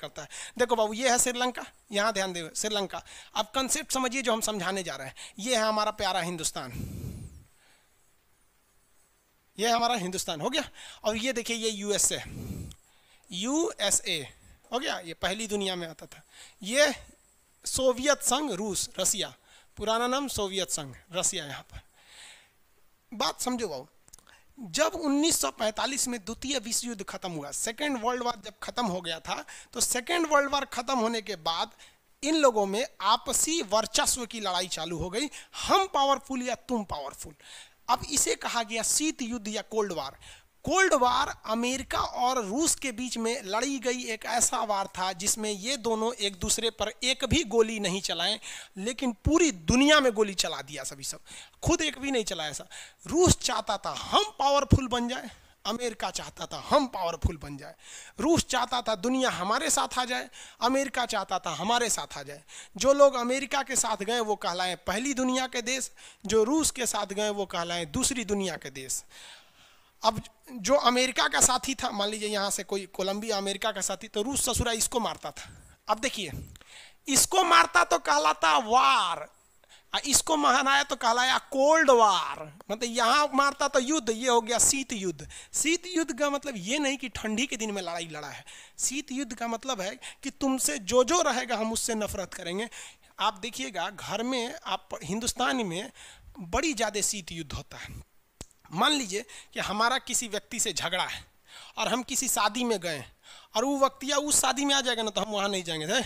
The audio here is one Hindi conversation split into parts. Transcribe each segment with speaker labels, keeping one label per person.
Speaker 1: करता है देखो बाबू ये है श्रीलंका यहाँ ध्यान दे श्रीलंका अब कंसेप्ट समझिए जो हम समझाने जा रहे हैं ये है हमारा प्यारा हिंदुस्तान ये हमारा हिंदुस्तान हो गया और ये देखिए ये यूएसए यूएसए हो गया ये पहली दुनिया में आता था ये सोवियत संघ रूस रसिया पुराना नाम सोवियत संघ रसिया यहाँ पर बात समझो बाबू जब 1945 में द्वितीय विश्व युद्ध खत्म हुआ सेकेंड वर्ल्ड वार जब खत्म हो गया था तो सेकेंड वर्ल्ड वार खत्म होने के बाद इन लोगों में आपसी वर्चस्व की लड़ाई चालू हो गई हम पावरफुल या तुम पावरफुल अब इसे कहा गया शीत युद्ध या cold war cold war America और रूस के बीच में लड़ी गई एक ऐसा वार था जिसमें ये दोनों एक दूसरे पर एक भी गोली नहीं चलाएं लेकिन पूरी दुनिया में गोली चला दिया सभी सब खुद एक भी नहीं चलाया ऐसा रूस चाहता था हम पावरफुल बन जाए अमेरिका चाहता था हम पावरफुल बन जाए रूस चाहता था दुनिया हमारे साथ आ जाए अमेरिका चाहता था हमारे साथ आ जाए जो लोग अमेरिका के साथ गए वो कहलाएं पहली दुनिया के देश जो रूस के साथ गए वो कहलाएं दूसरी दुनिया के देश अब जो अमेरिका का साथी था मान लीजिए यहाँ से कोई कोलंबिया अमेरिका का साथी तो रूस ससुरा इसको मारता था अब देखिए इसको मारता तो कहलाता वार इसको महानाया तो कहलाया कोल्ड वार मतलब यहाँ मारता तो युद्ध ये हो गया शीत युद्ध शीत युद्ध का मतलब ये नहीं कि ठंडी के दिन में लड़ाई लड़ा है शीत युद्ध का मतलब है कि तुमसे जो जो रहेगा हम उससे नफरत करेंगे आप देखिएगा घर में आप हिंदुस्तान में बड़ी ज़्यादा शीत युद्ध होता है मान लीजिए कि हमारा किसी व्यक्ति से झगड़ा है और हम किसी शादी में गए और वो व्यक्ति या उस शादी में आ जाएगा ना तो हम वहाँ नहीं जाएंगे थे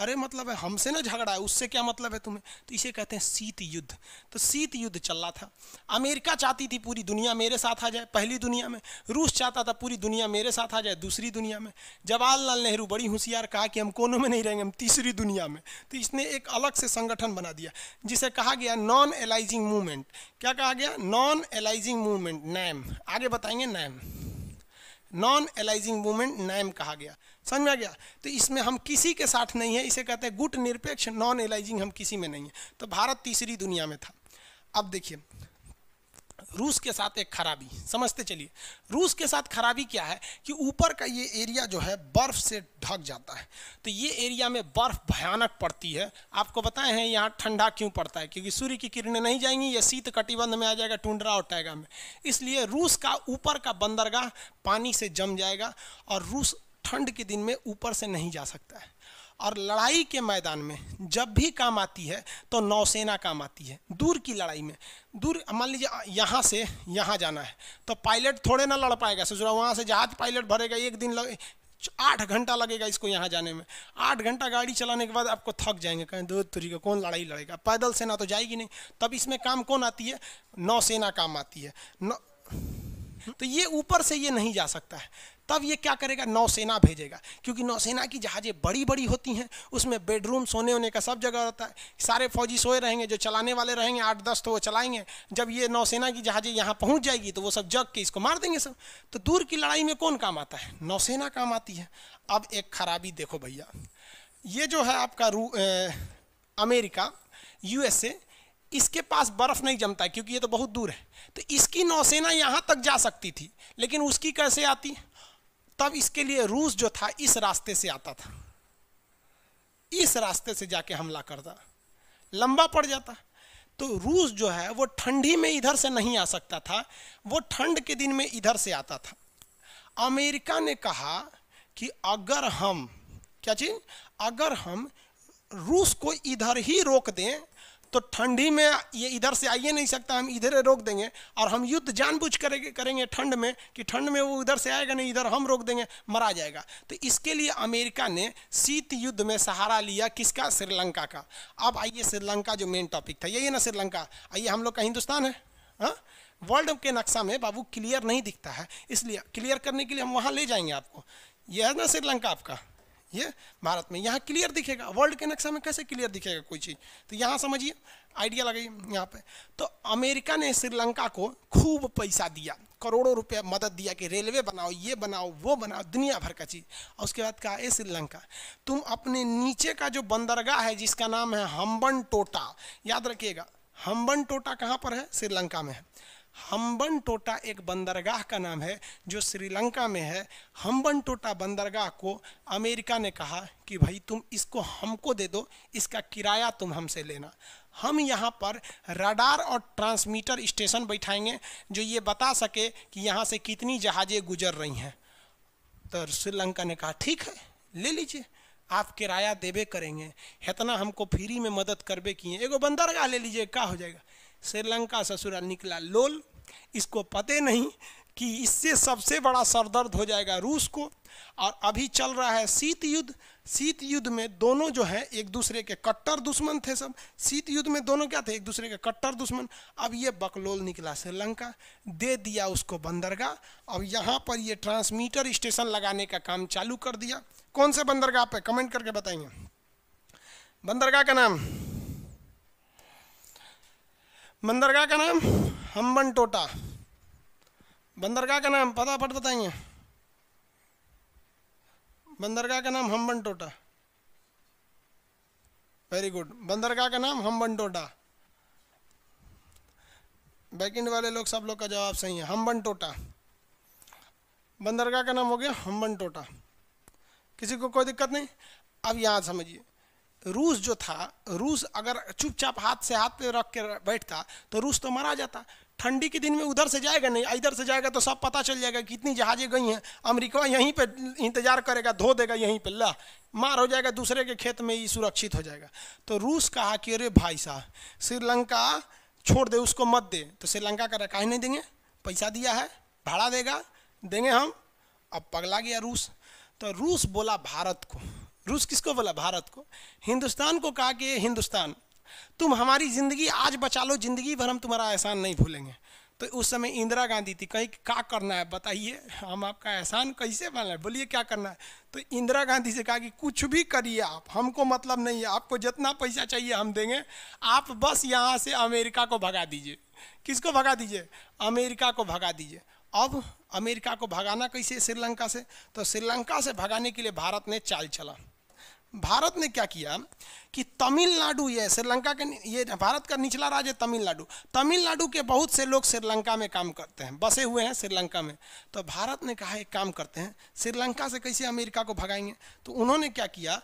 Speaker 1: अरे मतलब है हमसे ना झगड़ा है उससे क्या मतलब है तुम्हें तो इसे कहते हैं शीत युद्ध तो शीत युद्ध चल रहा था अमेरिका चाहती थी पूरी दुनिया मेरे साथ आ जाए पहली दुनिया में रूस चाहता था पूरी दुनिया मेरे साथ आ जाए दूसरी दुनिया में जवाहरलाल नेहरू बड़ी होशियार कहा कि हम कोनों में नहीं रहेंगे हम तीसरी दुनिया में तो इसने एक अलग से संगठन बना दिया जिसे कहा गया नॉन एलाइजिंग मूवमेंट क्या कहा गया नॉन एलाइजिंग मूवमेंट नैम आगे बताएंगे NAM non aligning movement NAM कहा गया समझ में आ गया तो इसमें हम किसी के साथ नहीं है इसे कहते हैं गुट निरपेक्ष नॉन एलाइजिंग हम किसी में नहीं है तो भारत तीसरी दुनिया में था अब देखिए रूस के साथ एक खराबी समझते चलिए रूस के साथ खराबी क्या है कि ऊपर का ये एरिया जो है बर्फ़ से ढक जाता है तो ये एरिया में बर्फ़ भयानक पड़ती है आपको बताए हैं यहाँ ठंडा क्यों पड़ता है क्योंकि सूर्य की किरणें नहीं जाएंगी या शीत कटिबंध में आ जाएगा टुंडरा और टैगा में इसलिए रूस का ऊपर का बंदरगाह पानी से जम जाएगा और रूस ठंड के दिन में ऊपर से नहीं जा सकता है और लड़ाई के मैदान में जब भी काम आती है तो नौसेना काम आती है दूर की लड़ाई में दूर मान लीजिए यहाँ से यहाँ जाना है तो पायलट थोड़े ना लड़ पाएगा सोच रहा वहाँ से जहाज पायलट भरेगा एक दिन लगे आठ घंटा लगेगा इसको यहाँ जाने में आठ घंटा गाड़ी चलाने के बाद आपको थक जाएंगे कहें दो तरीके कौन लड़ाई लड़ेगा पैदल सेना तो जाएगी नहीं तब इसमें काम कौन आती है नौसेना काम आती है नौ तो ये ऊपर से ये नहीं जा सकता है तब ये क्या करेगा नौसेना भेजेगा क्योंकि नौसेना की जहाज़ें बड़ी बड़ी होती हैं उसमें बेडरूम सोने होने का सब जगह रहता है सारे फौजी सोए रहेंगे जो चलाने वाले रहेंगे आठ दस तो वो चलाएंगे जब ये नौसेना की जहाज़ें यहाँ पहुँच जाएगी तो वो सब जग के इसको मार देंगे सब तो दूर की लड़ाई में कौन काम आता है नौसेना काम आती है अब एक खराबी देखो भैया ये जो है आपका रू ए, अमेरिका यूएसए इसके पास बर्फ़ नहीं जमता है क्योंकि ये तो बहुत दूर है तो इसकी नौसेना यहाँ तक जा सकती थी लेकिन उसकी कैसे आती है तब इसके लिए रूस जो था इस रास्ते से आता था इस रास्ते से जाके हमला करता लंबा पड़ जाता तो रूस जो है वो ठंडी में इधर से नहीं आ सकता था वो ठंड के दिन में इधर से आता था अमेरिका ने कहा कि अगर हम क्या चीज अगर हम रूस को इधर ही रोक दें तो ठंडी में ये इधर से आइए नहीं सकता हम इधर रोक देंगे और हम युद्ध जानबूझ करेंगे करेंगे ठंड में कि ठंड में वो उधर से आएगा नहीं इधर हम रोक देंगे मरा जाएगा तो इसके लिए अमेरिका ने शीत युद्ध में सहारा लिया किसका श्रीलंका का अब आइए श्रीलंका जो मेन टॉपिक था यही है ना श्रीलंका आइए हम लोग का हिंदुस्तान है हा? वर्ल्ड के नक्शा में बाबू क्लियर नहीं दिखता है इसलिए क्लियर करने के लिए हम वहाँ ले जाएंगे आपको यह है ना श्रीलंका आपका ये भारत में यहाँ क्लियर दिखेगा वर्ल्ड के नक्शा में कैसे क्लियर दिखेगा कोई चीज़ तो यहाँ समझिए आइडिया लगाइए यहाँ पे तो अमेरिका ने श्रीलंका को खूब पैसा दिया करोड़ों रुपये मदद दिया कि रेलवे बनाओ ये बनाओ वो बनाओ दुनिया भर का चीज़ और उसके बाद कहा ए श्रीलंका तुम अपने नीचे का जो बंदरगाह है जिसका नाम है हम्बन टोटा याद रखिएगा हम्बन टोटा कहाँ पर है श्रीलंका में है हम्बन टोटा एक बंदरगाह का नाम है जो श्रीलंका में है हम्बन टोटा बंदरगाह को अमेरिका ने कहा कि भाई तुम इसको हमको दे दो इसका किराया तुम हमसे लेना हम यहाँ पर रडार और ट्रांसमीटर स्टेशन बैठाएंगे जो ये बता सके कि यहाँ से कितनी जहाज़ें गुजर रही हैं तो श्रीलंका ने कहा ठीक है ले लीजिए आप किराया देबे करेंगे इतना हमको फ्री में मदद करबे किए एगो बंदरगाह ले लीजिए क्या हो जाएगा श्रीलंका ससुरा निकला लोल इसको पते नहीं कि इससे सबसे बड़ा सरदर्द हो जाएगा रूस को और अभी चल रहा है शीत युद्ध शीत युद्ध में दोनों जो है एक दूसरे के कट्टर दुश्मन थे सब शीत युद्ध में दोनों क्या थे एक दूसरे के कट्टर दुश्मन अब ये बकलोल निकला श्रीलंका दे दिया उसको बंदरगाह अब यहाँ पर ये ट्रांसमीटर स्टेशन लगाने का काम चालू कर दिया कौन से बंदरगाह पे कमेंट करके बताएंगे बंदरगाह का नाम बंदरगाह का नाम हम्बन टोटा बंदरगाह का नाम पता पट बताएंगे बंदरगाह का नाम हम्बन टोटा वेरी गुड बंदरगाह का नाम हम्बन टोटा बैकिंड वाले लोग सब लोग का जवाब सही है हम्बन टोटा बंदरगाह का नाम हो गया हम्बन टोटा किसी को कोई दिक्कत नहीं अब यहाँ समझिए रूस जो था रूस अगर चुपचाप हाथ से हाथ पे रख के बैठता तो रूस तो मरा जाता ठंडी के दिन में उधर से जाएगा नहीं इधर से जाएगा तो सब पता चल जाएगा कितनी जहाजें गई हैं अमेरिका यहीं पे इंतजार करेगा धो देगा यहीं पे ला मार हो जाएगा दूसरे के खेत में ही सुरक्षित हो जाएगा तो रूस कहा कि अरे भाई साहब श्रीलंका छोड़ दे उसको मत दे तो श्रीलंका का रखा ही नहीं देंगे पैसा दिया है भाड़ा देगा देंगे हम अब पगला गया रूस तो रूस बोला भारत को रूस किसको बोला भारत को हिंदुस्तान को कहा कि हिंदुस्तान तुम हमारी ज़िंदगी आज बचा लो ज़िंदगी भर हम तुम्हारा एहसान नहीं भूलेंगे तो उस समय इंदिरा गांधी थी कहीं क्या करना है बताइए हम आपका एहसान कैसे माना है बोलिए क्या करना है तो इंदिरा गांधी से कहा कि कुछ भी करिए आप हमको मतलब नहीं है आपको जितना पैसा चाहिए हम देंगे आप बस यहाँ से अमेरिका को भगा दीजिए किसको भगा दीजिए अमेरिका को भगा दीजिए अब अमेरिका को भगाना कैसे श्रीलंका से तो श्रीलंका से भगाने के लिए भारत ने चाल चला भारत ने क्या किया कि तमिलनाडु ये श्रीलंका के ये भारत का निचला राज्य है तमिलनाडु तमिलनाडु के बहुत से लोग श्रीलंका में काम करते हैं बसे हुए हैं श्रीलंका में तो भारत ने कहा एक काम करते हैं श्रीलंका से कैसे अमेरिका को भगाएंगे तो उन्होंने क्या किया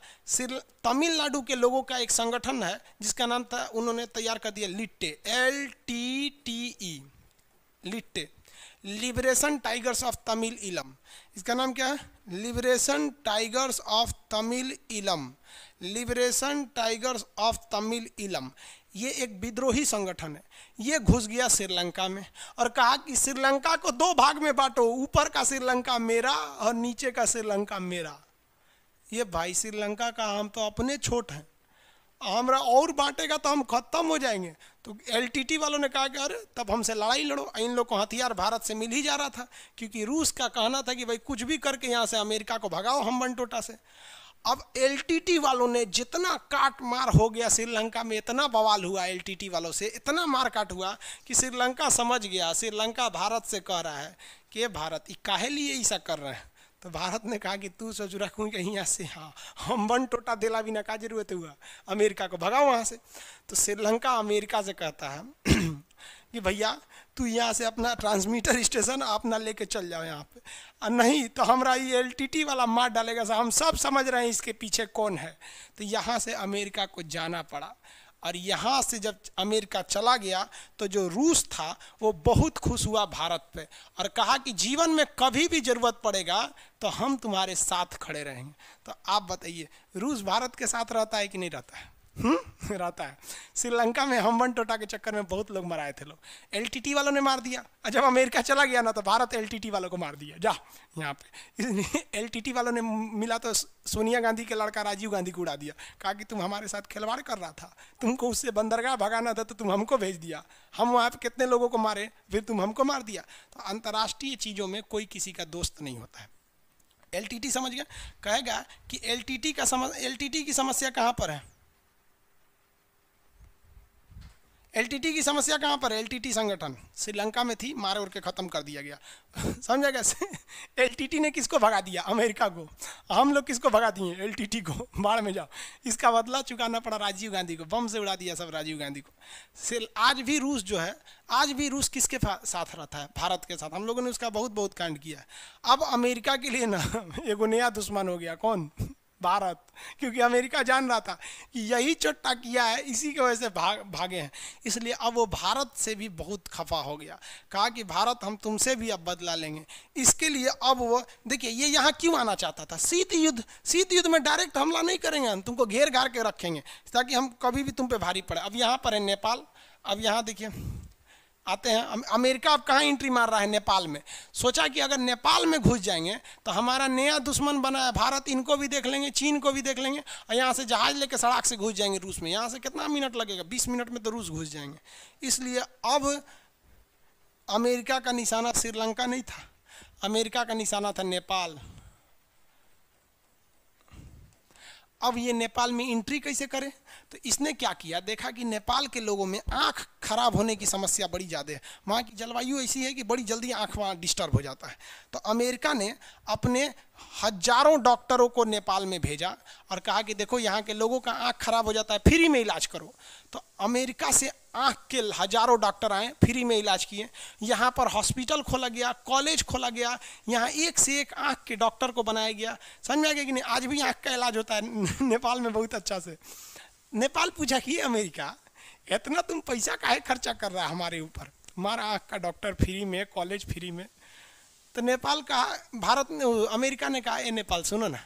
Speaker 1: तमिलनाडु के लोगों का एक संगठन है जिसका नाम था उन्होंने तैयार कर दिया Litte L T T E Litte liberation tigers of Tamil Eelam इसका नाम क्या है लिबरेशन टाइगर्स ऑफ तमिल इलम लिबरेशन टाइगर्स ऑफ तमिल इलम ये एक विद्रोही संगठन है ये घुस गया श्रीलंका में और कहा कि श्रीलंका को दो भाग में बांटो ऊपर का श्रीलंका मेरा और नीचे का श्रीलंका मेरा ये भाई श्रीलंका का हम तो अपने छोट हैं हमारा और बांटेगा तो हम खत्म हो जाएंगे तो एलटीटी वालों ने कहा कि अरे तब हमसे लड़ाई लड़ो इन लोग को हथियार भारत से मिल ही जा रहा था क्योंकि रूस का कहना था कि भाई कुछ भी करके यहाँ से अमेरिका को भगाओ हम बनटोटा से अब एलटीटी वालों ने जितना काट मार हो गया श्रीलंका में इतना बवाल हुआ एलटीटी वालों से इतना मार काट हुआ कि श्रीलंका समझ गया श्रीलंका भारत से कह रहा है कि भारत ये काहे लिए ऐसा कर रहे हैं तो भारत ने कहा कि तू सोच रखूँ कहीं यहाँ से हाँ हम वन टोटा दिला बिना का जरूरत हुआ अमेरिका को भगाओ वहाँ से तो श्रीलंका अमेरिका से कहता है कि भैया तू यहाँ से अपना ट्रांसमीटर स्टेशन अपना लेके चल जाओ यहाँ पे और नहीं तो हमारा ये एल वाला मार डालेगा हम सब समझ रहे हैं इसके पीछे कौन है तो यहाँ से अमेरिका को जाना पड़ा और यहाँ से जब अमेरिका चला गया तो जो रूस था वो बहुत खुश हुआ भारत पे और कहा कि जीवन में कभी भी ज़रूरत पड़ेगा तो हम तुम्हारे साथ खड़े रहेंगे तो आप बताइए रूस भारत के साथ रहता है कि नहीं रहता है हम्म, रहता है श्रीलंका में हम वन टोटा के चक्कर में बहुत लोग मराए थे लोग एल वालों ने मार दिया और जब अमेरिका चला गया ना तो भारत एल वालों को मार दिया जा यहाँ पे एल वालों ने मिला तो सोनिया गांधी के लड़का राजीव गांधी को उड़ा दिया कहा कि तुम हमारे साथ खिलवाड़ कर रहा था तुमको उससे बंदरगाह भगाना था तो तुम हमको भेज दिया हम वहाँ पर कितने लोगों को मारे फिर तुम हमको मार दिया तो अंतर्राष्ट्रीय चीज़ों में कोई किसी का दोस्त नहीं होता है एल समझ गया कहेगा कि एल का समझ एल की समस्या कहाँ पर है एलटीटी की समस्या कहाँ पर है एलटीटी संगठन श्रीलंका में थी मार उड़ के ख़त्म कर दिया गया समझा कैसे एलटीटी ने किसको भगा दिया अमेरिका को हम लोग किसको भगा दिए एलटीटी को बाढ़ में जाओ इसका बदला चुकाना पड़ा राजीव गांधी को बम से उड़ा दिया सब राजीव गांधी को आज भी रूस जो है आज भी रूस किसके साथ रहता है भारत के साथ हम लोगों ने उसका बहुत बहुत कांड किया है अब अमेरिका के लिए ना एगो नया दुश्मन हो गया कौन भारत क्योंकि अमेरिका जान रहा था कि यही चोटा किया है इसी की वजह से भाग भागे हैं इसलिए अब वो भारत से भी बहुत खफा हो गया कहा कि भारत हम तुमसे भी अब बदला लेंगे इसके लिए अब वो देखिए ये यहाँ क्यों आना चाहता था शीत युद्ध शीत युद्ध में डायरेक्ट हमला नहीं करेंगे हम तुमको घेर घार के रखेंगे ताकि हम कभी भी तुम पे भारी पड़े अब यहाँ पर है नेपाल अब यहाँ देखिए आते हैं अमेरिका अब कहाँ एंट्री मार रहा है नेपाल में सोचा कि अगर नेपाल में घुस जाएंगे तो हमारा नया दुश्मन बना है भारत इनको भी देख लेंगे चीन को भी देख लेंगे और यहाँ से जहाज़ लेके सड़क से घुस जाएंगे रूस में यहाँ से कितना मिनट लगेगा बीस मिनट में तो रूस घुस जाएंगे इसलिए अब अमेरिका का निशाना श्रीलंका नहीं था अमेरिका का निशाना था नेपाल अब ये नेपाल में एंट्री कैसे करें तो इसने क्या किया देखा कि नेपाल के लोगों में आँख खराब होने की समस्या बड़ी ज़्यादा है वहाँ की जलवायु ऐसी है कि बड़ी जल्दी आँख वहाँ डिस्टर्ब हो जाता है तो अमेरिका ने अपने हजारों डॉक्टरों को नेपाल में भेजा और कहा कि देखो यहाँ के लोगों का आँख खराब हो जाता है फ्री में इलाज करो तो अमेरिका से आँख के हजारों डॉक्टर आए फ्री में इलाज किए यहाँ पर हॉस्पिटल खोला गया कॉलेज खोला गया यहाँ एक से एक आँख के डॉक्टर को बनाया गया समझ में आ गया कि नहीं आज भी आँख का इलाज होता है नेपाल में बहुत अच्छा से नेपाल पूछा कि अमेरिका इतना तुम पैसा काहे खर्चा कर रहा हमारे ऊपर तुम्हारा आँख का डॉक्टर फ्री में कॉलेज फ्री में तो नेपाल कहा भारत ने अमेरिका ने कहा ए नेपाल सुनो ना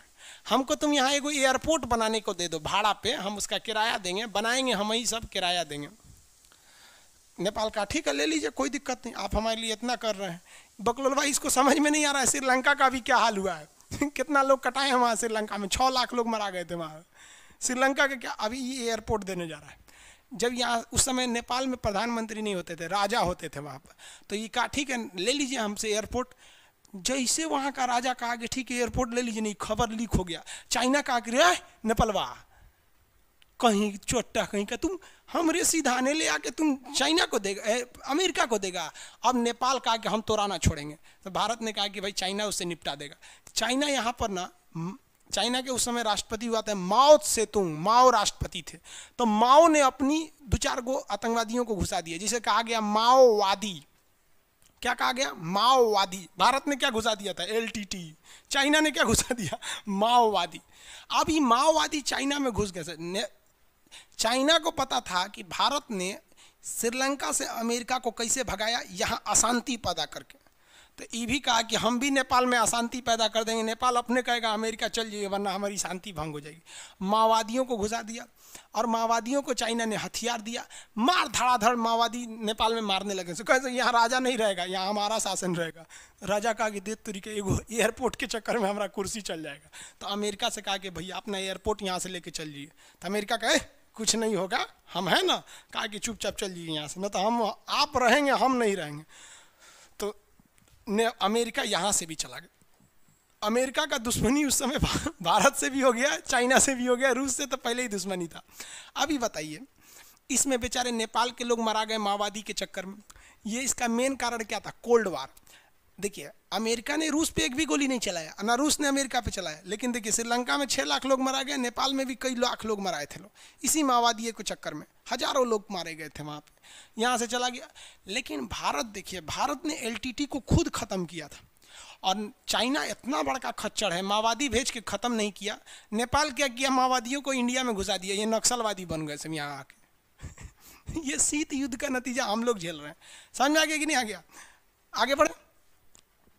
Speaker 1: हमको तुम यहाँ एगो एयरपोर्ट बनाने को दे दो भाड़ा पे हम उसका किराया देंगे बनाएंगे हम ही सब किराया देंगे नेपाल का ठीक है ले लीजिए कोई दिक्कत नहीं आप हमारे लिए इतना कर रहे हैं बकलोल भाई इसको समझ में नहीं आ रहा है श्रीलंका का भी क्या हाल हुआ है कितना लोग कटाए हैं वहाँ श्रीलंका में छः लाख लोग मरा गए थे वहाँ श्रीलंका का क्या अभी ये एयरपोर्ट देने जा रहा है जब यहाँ उस समय नेपाल में प्रधानमंत्री नहीं होते थे राजा होते थे वहाँ पर तो ये कहा ठीक है ले लीजिए हमसे एयरपोर्ट जैसे वहाँ का राजा कहा कि ठीक है एयरपोर्ट ले लीजिए नहीं खबर लीक हो गया चाइना कहा कि नेपलवा नेपालवा कहीं चोटा कहीं का तुम हमरे नहीं ले आके तुम चाइना को देगा अमेरिका को देगा अब नेपाल कहा कि हम तोड़ाना छोड़ेंगे तो भारत ने कहा कि भाई चाइना उससे निपटा देगा चाइना यहाँ पर ना चाइना के उस समय राष्ट्रपति हुआ था माओ से तुंग माओ राष्ट्रपति थे तो माओ ने अपनी दो चार गो आतंकवादियों को घुसा दिया जिसे कहा गया माओवादी क्या कहा गया माओवादी भारत ने क्या घुसा दिया था एल चाइना ने क्या घुसा दिया माओवादी अब ये माओवादी चाइना में घुस गए चाइना को पता था कि भारत ने श्रीलंका से अमेरिका को कैसे भगाया यहाँ अशांति पैदा करके तो ये भी कहा कि हम भी नेपाल में अशांति पैदा कर देंगे नेपाल अपने कहेगा अमेरिका चल जाइए वरना हमारी शांति भंग हो जाएगी माओवादियों को घुसा दिया और माओवादियों को चाइना ने हथियार दिया मार धड़ाधड़ माओवादी नेपाल में मारने लगे सो तो कहते यहाँ राजा नहीं रहेगा यहाँ हमारा शासन रहेगा राजा कहा कि दे तुरी एगो एयरपोर्ट के चक्कर में हमारा कुर्सी चल जाएगा तो अमेरिका से कहा कि भैया अपना एयरपोर्ट यहाँ से लेके चल जाइए तो अमेरिका कहे कुछ नहीं होगा हम हैं ना कहा कि चुपचाप चल जाइए यहाँ से न तो हम आप रहेंगे हम नहीं रहेंगे ने अमेरिका यहाँ से भी चला गया अमेरिका का दुश्मनी उस समय भारत से भी हो गया चाइना से भी हो गया रूस से तो पहले ही दुश्मनी था अभी बताइए इसमें बेचारे नेपाल के लोग मरा गए माओवादी के चक्कर में ये इसका मेन कारण क्या था कोल्ड वार देखिए अमेरिका ने रूस पे एक भी गोली नहीं चलाया ना रूस ने अमेरिका पे चलाया लेकिन देखिए श्रीलंका में छः लाख लोग मरा गया नेपाल में भी कई लाख लोग मराए थे लोग इसी माओवादी के चक्कर में हजारों लोग मारे गए थे वहाँ पे यहाँ से चला गया लेकिन भारत देखिए भारत ने एल को खुद ख़त्म किया था और चाइना इतना बड़का खच्चर है माओवादी भेज के ख़त्म नहीं किया नेपाल क्या किया माओवादियों को इंडिया में घुसा दिया ये नक्सलवादी बन गए सब यहाँ आके ये शीत युद्ध का नतीजा हम लोग झेल रहे हैं समझ में आ गया कि नहीं आ गया आगे बढ़े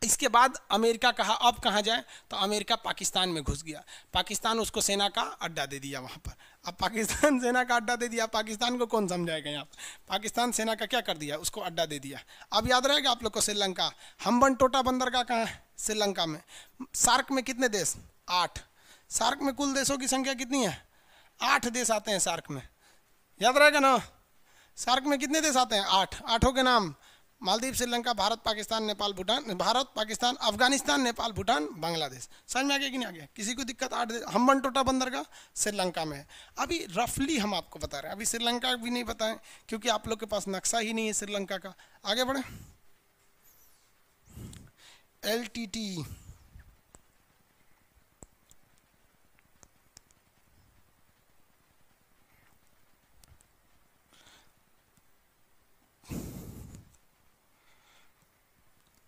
Speaker 1: इसके बाद अमेरिका कहा अब कहाँ जाए तो अमेरिका पाकिस्तान में घुस गया पाकिस्तान उसको सेना का अड्डा दे दिया वहाँ पर अब पाकिस्तान सेना का अड्डा दे दिया पाकिस्तान को कौन समझाएगा यहाँ पर पाकिस्तान सेना का क्या कर दिया उसको अड्डा दे दिया अब याद रहेगा आप लोग को श्रीलंका हम्बन टोटा बंदरगाह कहाँ है श्रीलंका में सार्क में कितने देश आठ सार्क में कुल देशों की संख्या कितनी है आठ देश आते हैं सार्क में याद रहेगा ना सार्क में कितने देश आते हैं आठ आठों के नाम मालदीव श्रीलंका भारत पाकिस्तान नेपाल भूटान भारत पाकिस्तान अफगानिस्तान नेपाल भूटान बांग्लादेश समझ में आ गया कि नहीं आ गया किसी को दिक्कत आठ हम बन टोटा का श्रीलंका में है अभी रफली हम आपको बता रहे हैं अभी श्रीलंका भी नहीं बताएं क्योंकि आप लोग के पास नक्शा ही नहीं है श्रीलंका का आगे बढ़ें एल टी टी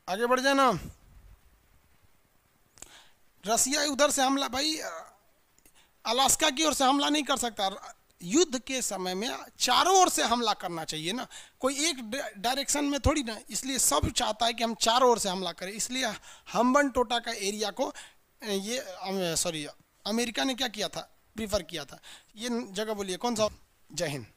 Speaker 1: आगे बढ़ जाना रसिया उधर से हमला भाई अलास्का की ओर से हमला नहीं कर सकता युद्ध के समय में चारों ओर से हमला करना चाहिए ना कोई एक डायरेक्शन में थोड़ी ना इसलिए सब चाहता है कि हम चारों ओर से हमला करें इसलिए हम्बन टोटा का एरिया को ये सॉरी अमेरिका ने क्या किया था प्रीफर किया था ये जगह बोलिए कौन सा जय हिंद